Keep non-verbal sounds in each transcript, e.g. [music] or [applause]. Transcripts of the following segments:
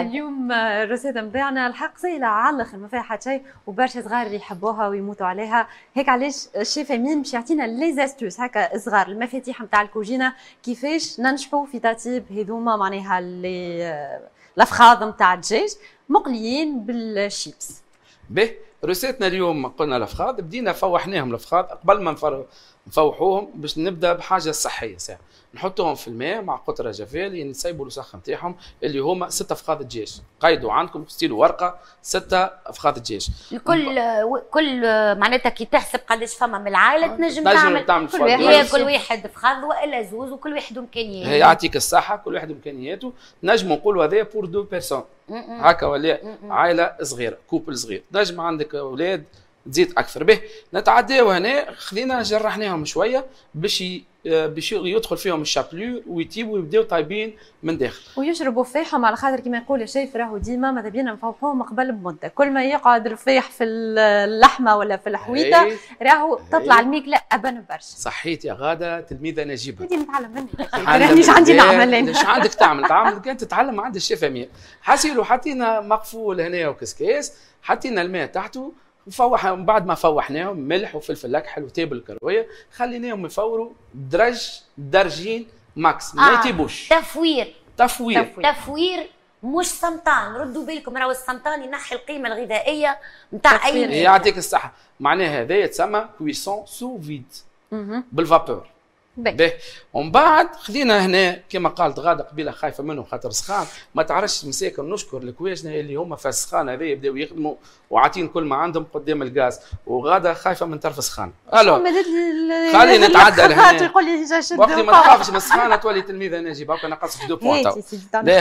اليوم الرسالة نتاعنا الحق سهلة على الآخر ما فيها حتى شيء وبرشا صغار اللي يحبوها ويموتوا عليها هيك علاش الشيف آه، أمين باش يعطينا لي زاستوس هكا صغار المفاتيح نتاع الكوجينة كيفاش ننجحوا في ترتيب هذوما معناها اللي آه، الأفخاذ نتاع الدجاج مقليين بالشيبس. به روسيتنا اليوم قلنا الافخاذ بدينا فوحناهم الافخاذ قبل ما نفوحوهم باش نبدا بحاجه صحيه ساعه نحطوهم في الماء مع قطره جافيل نسيبوا الوسخ نتاعهم اللي هما ستة افخاذ دجاج قيدوا عندكم ستيل ورقه ستة افخاذ دجاج الكل كل معناتها كي تحسب قداش فما من العائله آه، تنجم تعمل, تعمل كل واحد كل واحد والا زوز وكل واحد امكانياته يعطيك الصحه كل واحد امكانياته نجم نقولوا هذا بور دو بيرسون هكا ولا عائله صغيره كوبل صغير نجم عندك اولاد تزيد اكثر به نتعداو هنا خذينا جرحناهم شويه باش آه، باش يدخل فيهم الشابلو ويتيبوا ويبداو طايبين من داخل ويشربوا فيحهم على خاطر كما يقول الشيف راهو ديما ماذا بينا نفوقوهم قبل بمده كل ما يقعد الفيح في اللحمه ولا في الحويطه راهو تطلع الميكله ابن برشا صحيت يا غاده تلميذه نجيبه انت نتعلم منك [laughs] مش عندي نعمل انا مش عندك تعمل تعمل كان تتعلم عند الشيف امير حسيلو حطينا مقفول هنا وكسكاس حطينا الماء تحته وفوح من بعد ما فوحناهم ملح وفلفل اكحل وتيبل كرويه خليناهم يفوروا درج درجين ماكس ما آه. يتيبوش تفوير تفوير تفوير, تفوير. مش سمطان ردوا بالكم راهو السمطان ينحي القيمه الغذائيه نتاع اي يعطيك الصحه معناها هذا يتسمى كويسون سو فيد بالفابور باهي ومن بعد خذينا هنا كما قالت غاده قبيله خايفه منهم خاطر سخان ما تعرفش مساكن نشكر الكواجنه اللي هما في السخان هذا يبداو يخدموا وعاطين كل ما عندهم قدام الغاز وغاده خايفه من طرف سخان الو خلينا نتعدى لهنا وقت ما تخافش من السخان تولي تلميذه انا نجيبه هكا في دو بوان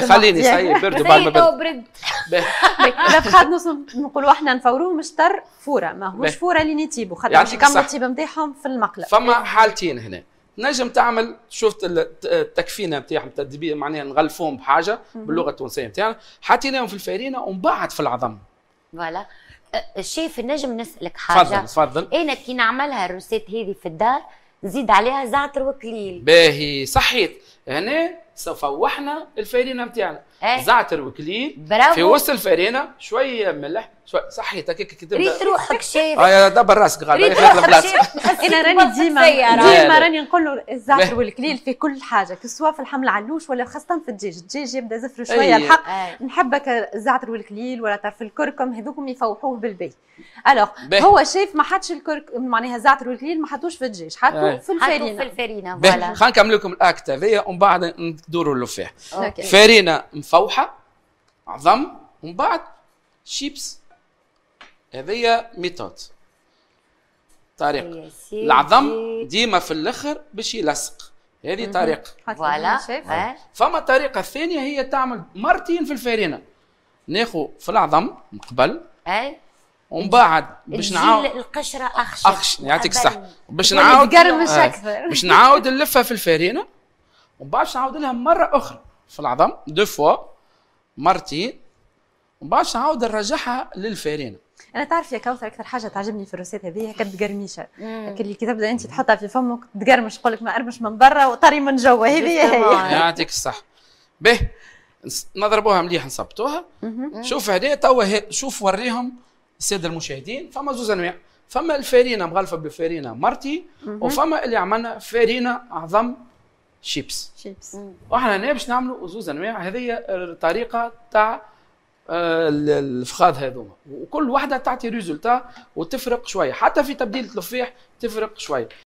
خليني سي برد بعد ما برد لا فخاد نقولوا احنا نفوروه مشطر فوره ماهوش فوره اللي نتيبوا خاطر كم الطيب نتاعهم في المقلب فما حالتين هنا تنجم تعمل شفت التكفينه نتاعهم التدبير معناها نغلفوهم بحاجه باللغه التونسيه نتاعنا حطيناهم في الفرينه ومن بعد في العظم فوالا الشيف أه، نجم نسالك حاجه تفضل تفضل انا كي نعملها الروسيت هذه في الدار نزيد عليها زعتر وكليل باهي صحيت هنا فوحنا الفرينه نتاعنا إيه. زعتر وكليل برافو في وسط الفرينه شويه ملح شوي صحيتك هيك كي ريت روحك شايف اه دبر راسك غادي ريت روحك شايف [laughs] انا راني ديما ديما راني نقول له الزعتر والكليل في كل حاجه سواء في الحمل علوش ولا خاصه في الدجاج الدجاج يبدا زفر شويه الحق نحبك الزعتر والكليل ولا طرف الكركم هذوكم يفوحوه بالبي الوغ هو شايف ما حطش الكرك معناها الزعتر والكليل ما حطوش في الدجاج حطوه في الفرينه في الفرينه فوالا خلينا نكمل لكم الاكت هذايا ومن بعد ندوروا اللفاح فرينه مفوحه عظم ومن بعد شيبس هذه ميثود طريقه أيوة، العظم ديما في الاخر باش يلصق هذه طريقه فوالا فما طريقه ثانيه هي تعمل مرتين في الفارينه ناخذ في العظم من قبل اي ومن بعد باش نعاود القشره اخشن اخشن يعطيك الصح باش نعاود تقرمش اكثر باش نعاود نلفها في الفارينه ومن بعد نعاود لها مره اخرى في العظم دو فوا مرتين ومن بعد نعاود نرجعها للفارينه انا تعرف يا كوثر اكثر حاجه تعجبني في الروسيت هذه كانت قرميشه اللي كي تبدا انت تحطها في فمك تقرمش تقول لك ما ارمش من برا وطري من جوا هذه هي يعطيك الصح به نضربوها مليح نصبتوها شوف هذه توا شوف وريهم الساده المشاهدين فما زوز انواع فما الفارينه مغلفه بفارينه مرتي وفما اللي عملنا فارينه اعظم شيبس شيبس واحنا هنا باش نعملوا زوز انواع هذه الطريقه تاع آه، الفخاذ هذوما وكل واحده تعطي ريزولتا وتفرق شويه حتى في تبديل التلفيح تفرق شويه